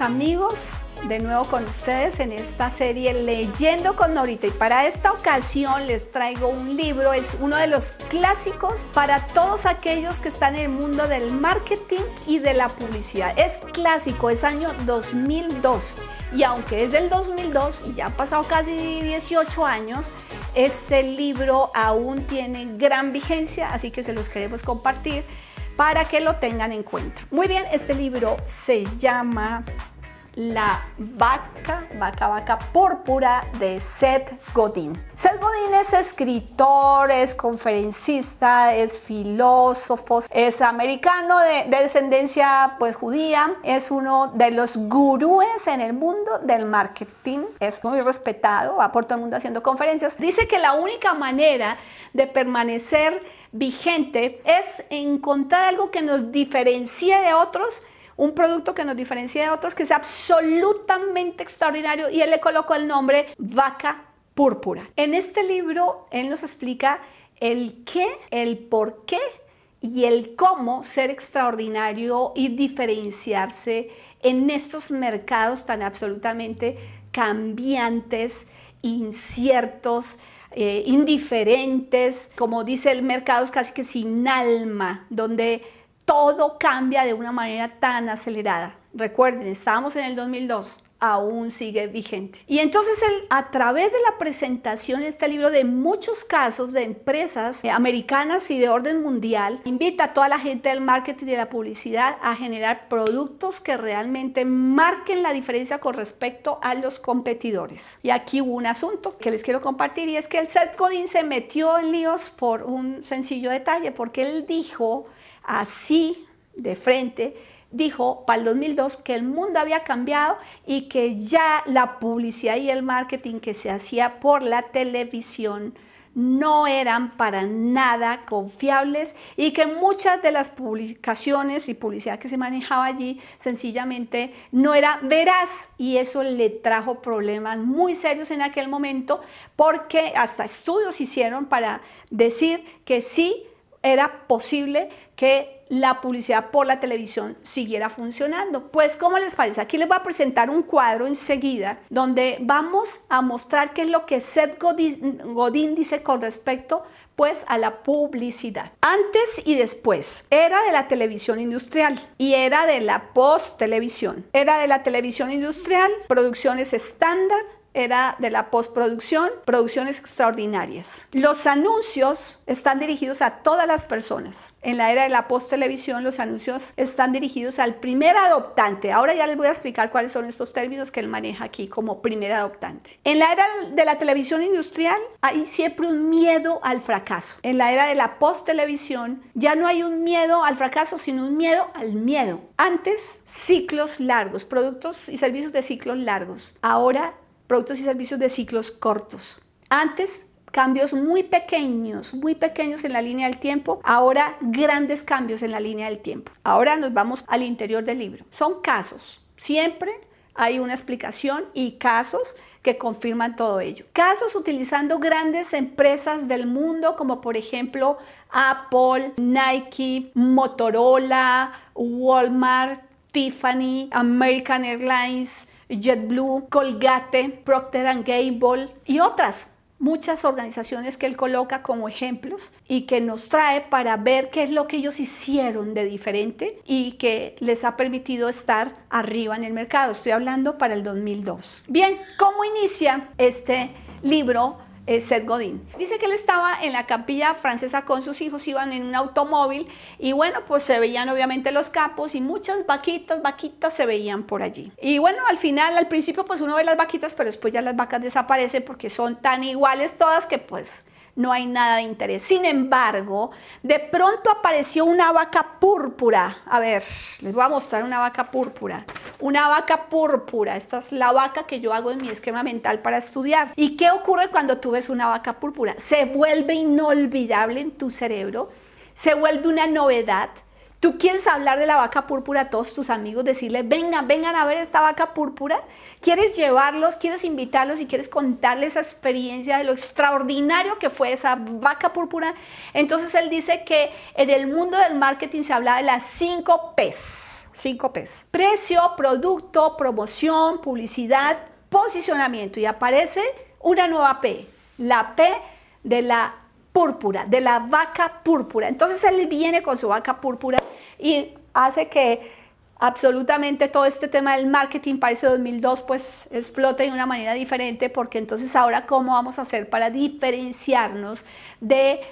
amigos de nuevo con ustedes en esta serie Leyendo con Norita y para esta ocasión les traigo un libro, es uno de los clásicos para todos aquellos que están en el mundo del marketing y de la publicidad. Es clásico, es año 2002 y aunque es del 2002 y ya han pasado casi 18 años, este libro aún tiene gran vigencia, así que se los queremos compartir para que lo tengan en cuenta. Muy bien, este libro se llama la vaca, vaca, vaca púrpura de Seth Godin. Seth Godin es escritor, es conferencista, es filósofo, es americano de, descendencia pues judía, es uno de los gurúes en el mundo del marketing, es muy respetado, va por todo el mundo haciendo conferencias. Dice que la única manera de permanecer vigente es encontrar algo que nos diferencie de otros un producto que nos diferencia de otros que es absolutamente extraordinario y él le colocó el nombre vaca púrpura. En este libro él nos explica el qué, el por qué y el cómo ser extraordinario y diferenciarse en estos mercados tan absolutamente cambiantes, inciertos, eh, indiferentes, como dice el mercado es casi que sin alma, donde todo cambia de una manera tan acelerada. Recuerden, estábamos en el 2002 aún sigue vigente. Y entonces a través de la presentación de este libro de muchos casos de empresas americanas y de orden mundial, invita a toda la gente del marketing y de la publicidad a generar productos que realmente marquen la diferencia con respecto a los competidores. Y aquí hubo un asunto que les quiero compartir y es que el Seth Godin se metió en líos por un sencillo detalle, porque él dijo así de frente, dijo para el 2002 que el mundo había cambiado y que ya la publicidad y el marketing que se hacía por la televisión no eran para nada confiables y que muchas de las publicaciones y publicidad que se manejaba allí sencillamente no era veraz y eso le trajo problemas muy serios en aquel momento porque hasta estudios hicieron para decir que sí era posible que la publicidad por la televisión siguiera funcionando. Pues, ¿cómo les parece? Aquí les voy a presentar un cuadro enseguida donde vamos a mostrar qué es lo que Seth Godin, Godin dice con respecto pues a la publicidad. Antes y después era de la televisión industrial y era de la post-televisión. Era de la televisión industrial, producciones estándar, era de la postproducción, producciones extraordinarias. Los anuncios están dirigidos a todas las personas. En la era de la posttelevisión, los anuncios están dirigidos al primer adoptante. Ahora ya les voy a explicar cuáles son estos términos que él maneja aquí como primer adoptante. En la era de la televisión industrial hay siempre un miedo al fracaso. En la era de la posttelevisión ya no hay un miedo al fracaso, sino un miedo al miedo. Antes, ciclos largos, productos y servicios de ciclos largos. Ahora productos y servicios de ciclos cortos. Antes cambios muy pequeños, muy pequeños en la línea del tiempo, ahora grandes cambios en la línea del tiempo. Ahora nos vamos al interior del libro. Son casos, siempre hay una explicación y casos que confirman todo ello. Casos utilizando grandes empresas del mundo como por ejemplo Apple, Nike, Motorola, Walmart, Tiffany, American Airlines, JetBlue, Colgate, Procter and Gamble y otras muchas organizaciones que él coloca como ejemplos y que nos trae para ver qué es lo que ellos hicieron de diferente y que les ha permitido estar arriba en el mercado. Estoy hablando para el 2002. Bien, ¿cómo inicia este libro eh, Seth Godin. Dice que él estaba en la capilla francesa con sus hijos, iban en un automóvil y bueno, pues se veían obviamente los capos y muchas vaquitas, vaquitas se veían por allí. Y bueno, al final, al principio pues uno ve las vaquitas, pero después ya las vacas desaparecen porque son tan iguales todas que pues no hay nada de interés. Sin embargo, de pronto apareció una vaca púrpura. A ver, les voy a mostrar una vaca púrpura una vaca púrpura. Esta es la vaca que yo hago en mi esquema mental para estudiar. ¿Y qué ocurre cuando tú ves una vaca púrpura? Se vuelve inolvidable en tu cerebro, se vuelve una novedad, Tú quieres hablar de la vaca púrpura a todos tus amigos, decirles, vengan, vengan a ver esta vaca púrpura. Quieres llevarlos, quieres invitarlos y quieres contarles esa experiencia de lo extraordinario que fue esa vaca púrpura. Entonces él dice que en el mundo del marketing se habla de las 5 P's. 5 P's. Precio, producto, promoción, publicidad, posicionamiento. Y aparece una nueva P, la P de la púrpura, de la vaca púrpura. Entonces él viene con su vaca púrpura y hace que absolutamente todo este tema del marketing para ese 2002 pues explote de una manera diferente porque entonces ahora cómo vamos a hacer para diferenciarnos de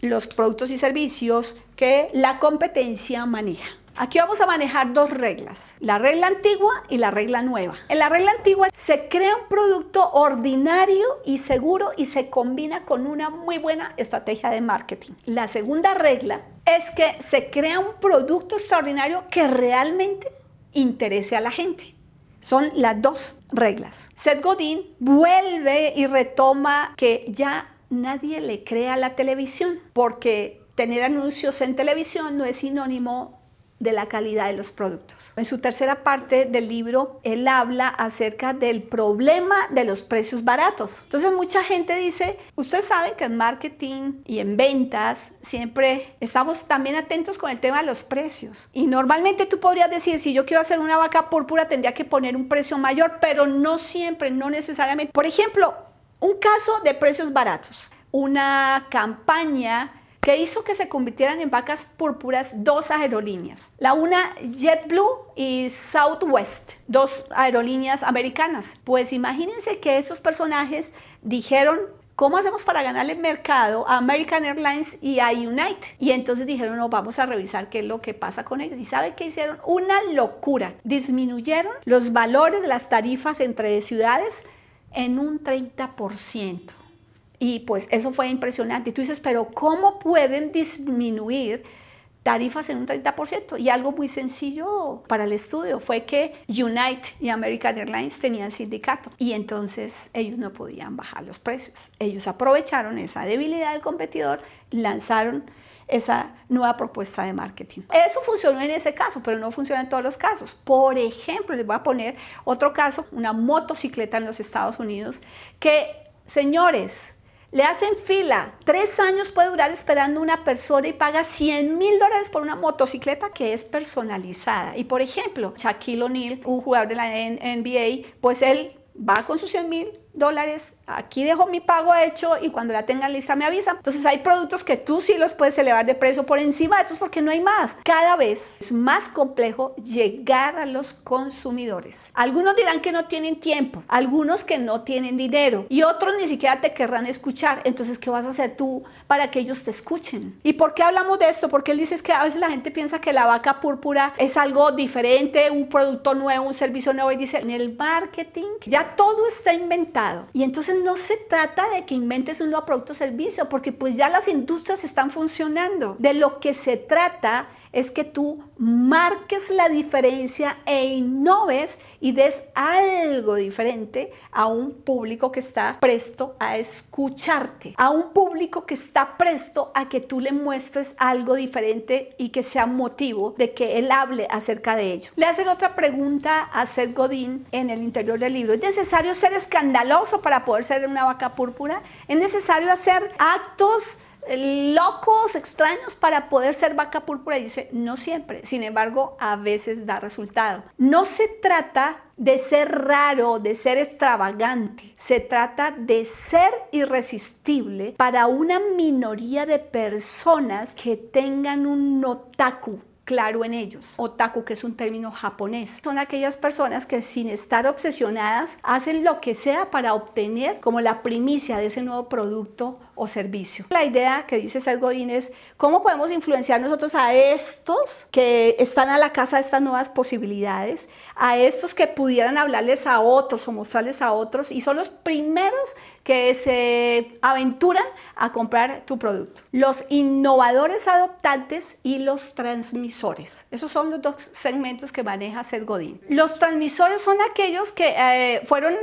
los productos y servicios que la competencia maneja. Aquí vamos a manejar dos reglas, la regla antigua y la regla nueva. En la regla antigua se crea un producto ordinario y seguro y se combina con una muy buena estrategia de marketing. La segunda regla es que se crea un producto extraordinario que realmente interese a la gente. Son las dos reglas. Seth Godin vuelve y retoma que ya nadie le crea la televisión porque tener anuncios en televisión no es sinónimo de la calidad de los productos. En su tercera parte del libro, él habla acerca del problema de los precios baratos. Entonces mucha gente dice, ustedes saben que en marketing y en ventas siempre estamos también atentos con el tema de los precios. Y normalmente tú podrías decir, si yo quiero hacer una vaca púrpura, tendría que poner un precio mayor, pero no siempre, no necesariamente. Por ejemplo, un caso de precios baratos. Una campaña que hizo que se convirtieran en vacas púrpuras dos aerolíneas. La una JetBlue y Southwest, dos aerolíneas americanas. Pues imagínense que esos personajes dijeron ¿cómo hacemos para el mercado a American Airlines y a United? Y entonces dijeron, no, vamos a revisar qué es lo que pasa con ellos. ¿Y sabe qué hicieron? Una locura. Disminuyeron los valores de las tarifas entre ciudades en un 30%. Y pues eso fue impresionante. Y tú dices, pero ¿cómo pueden disminuir tarifas en un 30%? Y algo muy sencillo para el estudio fue que Unite y American Airlines tenían sindicato y entonces ellos no podían bajar los precios. Ellos aprovecharon esa debilidad del competidor, lanzaron esa nueva propuesta de marketing. Eso funcionó en ese caso, pero no funciona en todos los casos. Por ejemplo, les voy a poner otro caso, una motocicleta en los Estados Unidos, que, señores, le hacen fila. Tres años puede durar esperando una persona y paga 100 mil dólares por una motocicleta que es personalizada. Y por ejemplo, Shaquille O'Neal, un jugador de la NBA, pues él va con sus 100 mil, dólares, aquí dejo mi pago hecho y cuando la tengan lista me avisan. Entonces hay productos que tú sí los puedes elevar de precio por encima de estos porque no hay más. Cada vez es más complejo llegar a los consumidores. Algunos dirán que no tienen tiempo, algunos que no tienen dinero y otros ni siquiera te querrán escuchar. Entonces, ¿qué vas a hacer tú para que ellos te escuchen? ¿Y por qué hablamos de esto? Porque él dice que a veces la gente piensa que la vaca púrpura es algo diferente, un producto nuevo, un servicio nuevo y dice, en el marketing ya todo está inventado y entonces no se trata de que inventes un nuevo producto o servicio, porque pues ya las industrias están funcionando. De lo que se trata es que tú marques la diferencia e innoves y des algo diferente a un público que está presto a escucharte, a un público que está presto a que tú le muestres algo diferente y que sea motivo de que él hable acerca de ello. Le hacen otra pregunta a Seth Godin en el interior del libro. ¿Es necesario ser escandaloso para poder ser una vaca púrpura? ¿Es necesario hacer actos? locos, extraños para poder ser vaca púrpura? Dice, no siempre, sin embargo, a veces da resultado. No se trata de ser raro, de ser extravagante. Se trata de ser irresistible para una minoría de personas que tengan un notaku, claro en ellos. Otaku, que es un término japonés, son aquellas personas que sin estar obsesionadas hacen lo que sea para obtener como la primicia de ese nuevo producto o servicio. La idea que dice Seth Godin es cómo podemos influenciar nosotros a estos que están a la casa de estas nuevas posibilidades, a estos que pudieran hablarles a otros o mostrarles a otros y son los primeros que se aventuran a comprar tu producto. Los innovadores adoptantes y los transmisores. Esos son los dos segmentos que maneja Seth Godin. Los transmisores son aquellos que eh, fueron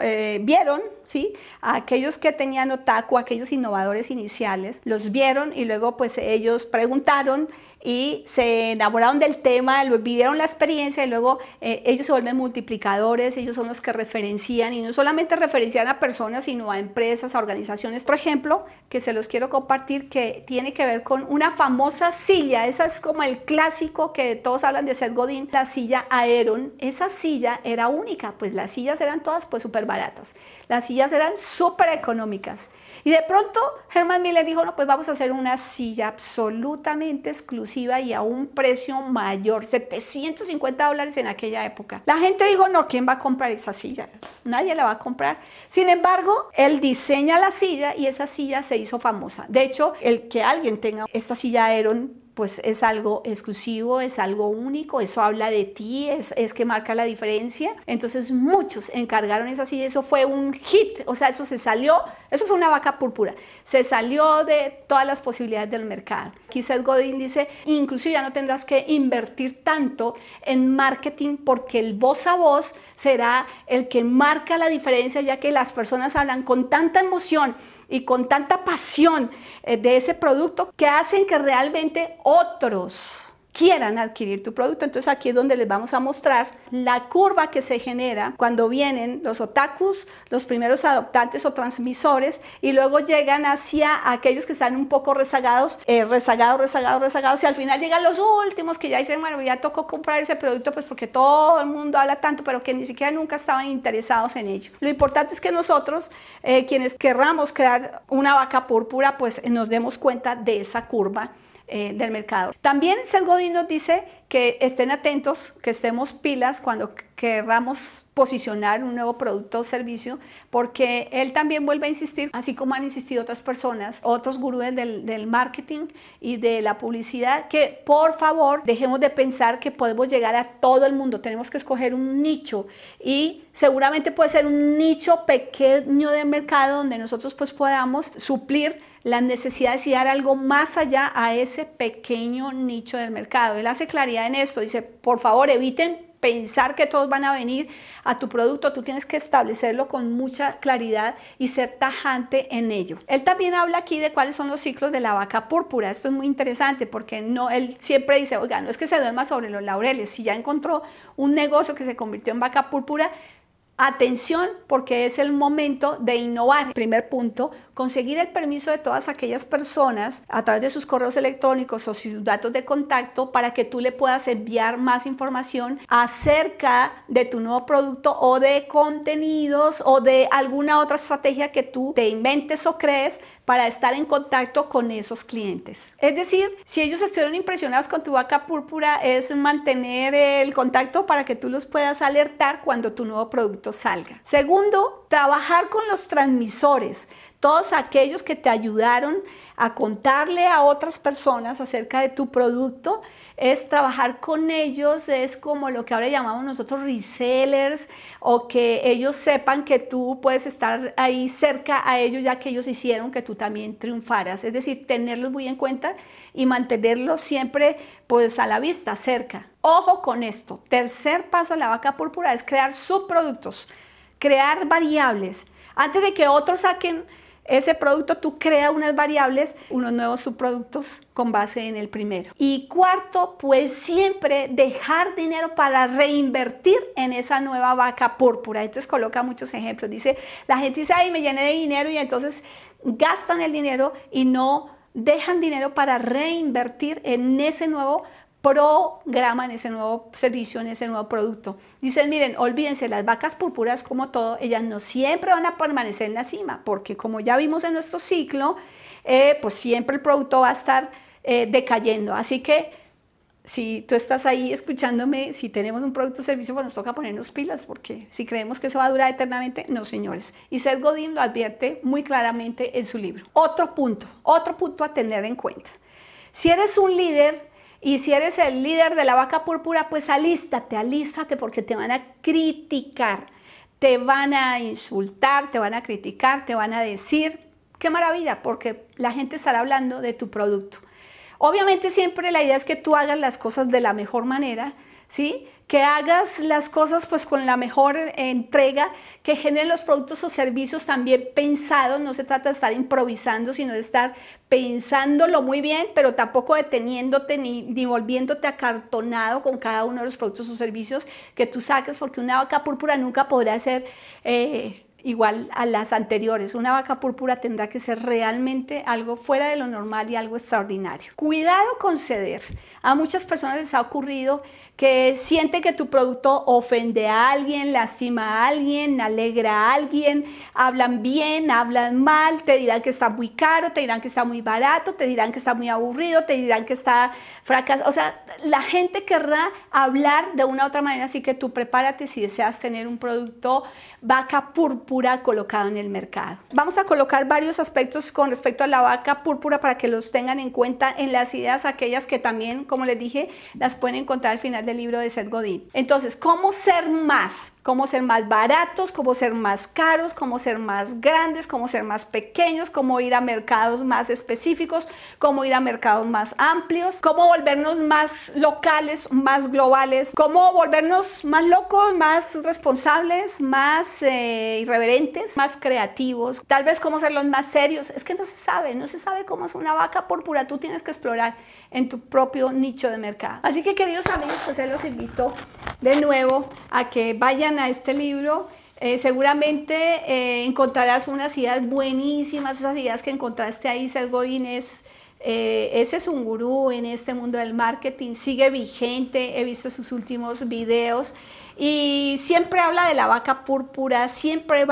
eh, vieron, ¿sí? aquellos que tenían otaku, aquellos innovadores iniciales, los vieron y luego pues ellos preguntaron y se enamoraron del tema, lo vivieron la experiencia y luego eh, ellos se vuelven multiplicadores, ellos son los que referencian y no solamente referencian a personas, sino a empresas, a organizaciones. Otro ejemplo que se los quiero compartir que tiene que ver con una famosa silla, esa es como el clásico que todos hablan de Seth Godin, la silla Aeron. Esa silla era única, pues las sillas eran todas pues súper baratas, las sillas eran súper económicas y de pronto Herman Miller dijo, no, pues vamos a hacer una silla absolutamente exclusiva y a un precio mayor, 750 dólares en aquella época. La gente dijo, no, ¿quién va a comprar esa silla? nadie la va a comprar. Sin embargo, él diseña la silla y esa silla se hizo famosa. De hecho, el que alguien tenga esta silla Aeron pues es algo exclusivo, es algo único, eso habla de ti, es, es que marca la diferencia. Entonces muchos encargaron esa y eso fue un hit, o sea, eso se salió, eso fue una vaca púrpura, se salió de todas las posibilidades del mercado. Quizás Godin dice, inclusive ya no tendrás que invertir tanto en marketing porque el voz a voz será el que marca la diferencia, ya que las personas hablan con tanta emoción y con tanta pasión eh, de ese producto que hacen que realmente otros quieran adquirir tu producto. Entonces aquí es donde les vamos a mostrar la curva que se genera cuando vienen los otakus, los primeros adoptantes o transmisores y luego llegan hacia aquellos que están un poco rezagados, eh, rezagados, rezagados, rezagados y al final llegan los últimos que ya dicen, bueno, ya tocó comprar ese producto pues porque todo el mundo habla tanto, pero que ni siquiera nunca estaban interesados en ello. Lo importante es que nosotros, eh, quienes querramos crear una vaca púrpura, pues nos demos cuenta de esa curva eh, del mercado. También Seth Godin dice que estén atentos, que estemos pilas cuando querramos posicionar un nuevo producto o servicio, porque él también vuelve a insistir, así como han insistido otras personas, otros gurúes del, marketing y de la publicidad, que por favor dejemos de pensar que podemos llegar a todo el mundo, tenemos que escoger un nicho y seguramente puede ser un nicho pequeño de mercado donde nosotros pues podamos suplir las necesidades y dar algo más allá a ese pequeño nicho del mercado. Él hace claridad en esto, dice, por favor eviten pensar que todos van a venir a tu producto, tú tienes que establecerlo con mucha claridad y ser tajante en ello. Él también habla aquí de cuáles son los ciclos de la vaca púrpura. Esto es muy interesante porque no, él siempre dice, oiga, no es que se duerma sobre los laureles, si ya encontró un negocio que se convirtió en vaca púrpura, atención porque es el momento de innovar. Primer punto, conseguir el permiso de todas aquellas personas a través de sus correos electrónicos o sus datos de contacto para que tú le puedas enviar más información acerca de tu nuevo producto o de contenidos o de alguna otra estrategia que tú te inventes o crees para estar en contacto con esos clientes. Es decir, si ellos estuvieron impresionados con tu vaca púrpura, es mantener el contacto para que tú los puedas alertar cuando tu nuevo producto salga. Segundo, trabajar con los transmisores todos aquellos que te ayudaron a contarle a otras personas acerca de tu producto, es trabajar con ellos, es como lo que ahora llamamos nosotros resellers, o que ellos sepan que tú puedes estar ahí cerca a ellos, ya que ellos hicieron que tú también triunfaras. Es decir, tenerlos muy en cuenta y mantenerlos siempre pues a la vista, cerca. Ojo con esto. Tercer paso a la vaca púrpura es crear subproductos, crear variables. Antes de que otros saquen ese producto, tú crea unas variables, unos nuevos subproductos con base en el primero. Y cuarto, pues siempre dejar dinero para reinvertir en esa nueva vaca púrpura. Entonces coloca muchos ejemplos. Dice, la gente dice, ay, me llené de dinero y entonces gastan el dinero y no dejan dinero para reinvertir en ese nuevo programan ese nuevo servicio, en ese nuevo producto. Dicen, miren, olvídense, las vacas púrpuras, como todo, ellas no siempre van a permanecer en la cima, porque como ya vimos en nuestro ciclo, eh, pues siempre el producto va a estar eh, decayendo. Así que si tú estás ahí escuchándome, si tenemos un producto o servicio, pues nos toca ponernos pilas, porque si creemos que eso va a durar eternamente, no, señores. Y Seth Godin lo advierte muy claramente en su libro. Otro punto, otro punto a tener en cuenta. Si eres un líder, y si eres el líder de la vaca púrpura, pues alístate, alístate porque te van a criticar, te van a insultar, te van a criticar, te van a decir, qué maravilla, porque la gente estará hablando de tu producto. Obviamente siempre la idea es que tú hagas las cosas de la mejor manera, ¿sí? que hagas las cosas pues con la mejor eh, entrega, que generen los productos o servicios también pensados, no se trata de estar improvisando, sino de estar pensándolo muy bien, pero tampoco deteniéndote ni, volviéndote acartonado con cada uno de los productos o servicios que tú saques, porque una vaca púrpura nunca podrá ser... Eh, igual a las anteriores. Una vaca púrpura tendrá que ser realmente algo fuera de lo normal y algo extraordinario. Cuidado con ceder. A muchas personas les ha ocurrido que siente que tu producto ofende a alguien, lastima a alguien, alegra a alguien, hablan bien, hablan mal, te dirán que está muy caro, te dirán que está muy barato, te dirán que está muy aburrido, te dirán que está fracasado. O sea, la gente querrá hablar de una u otra manera, así que tú prepárate si deseas tener un producto vaca púrpura colocado en el mercado. Vamos a colocar varios aspectos con respecto a la vaca púrpura para que los tengan en cuenta en las ideas aquellas que también como les dije, las pueden encontrar al final del libro de Seth Godin. Entonces, ¿cómo ser más? ¿Cómo ser más baratos? ¿Cómo ser más caros? ¿Cómo ser más grandes? ¿Cómo ser más pequeños? ¿Cómo ir a mercados más específicos? ¿Cómo ir a mercados más amplios? ¿Cómo volvernos más locales, más globales? ¿Cómo volvernos más locos, más responsables, más eh, irreverentes, más creativos? Tal vez cómo ser los más serios. Es que no se sabe, no se sabe cómo es una vaca por pura, tú tienes que explorar en tu propio nicho de mercado. Así que queridos amigos, pues los invito de nuevo a que vayan a este libro. Eh, seguramente eh, encontrarás unas ideas buenísimas, esas ideas que encontraste ahí, Sergio Inés. Eh, ese es un gurú en este mundo del marketing, sigue vigente, he visto sus últimos videos y siempre habla de la vaca púrpura, siempre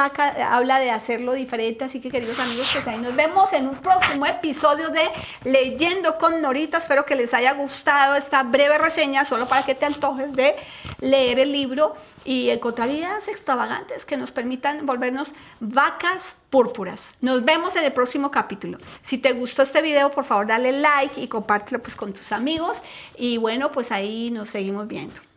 habla de hacerlo diferente. Así que, queridos amigos, pues ahí nos vemos en un próximo episodio de Leyendo con Norita. Espero que les haya gustado esta breve reseña, solo para que te antojes de leer el libro y encontrar ideas extravagantes que nos permitan volvernos vacas púrpuras. Nos vemos en el próximo capítulo. Si te gustó este video, por favor, dale like y compártelo pues con tus amigos. Y bueno, pues ahí nos seguimos viendo.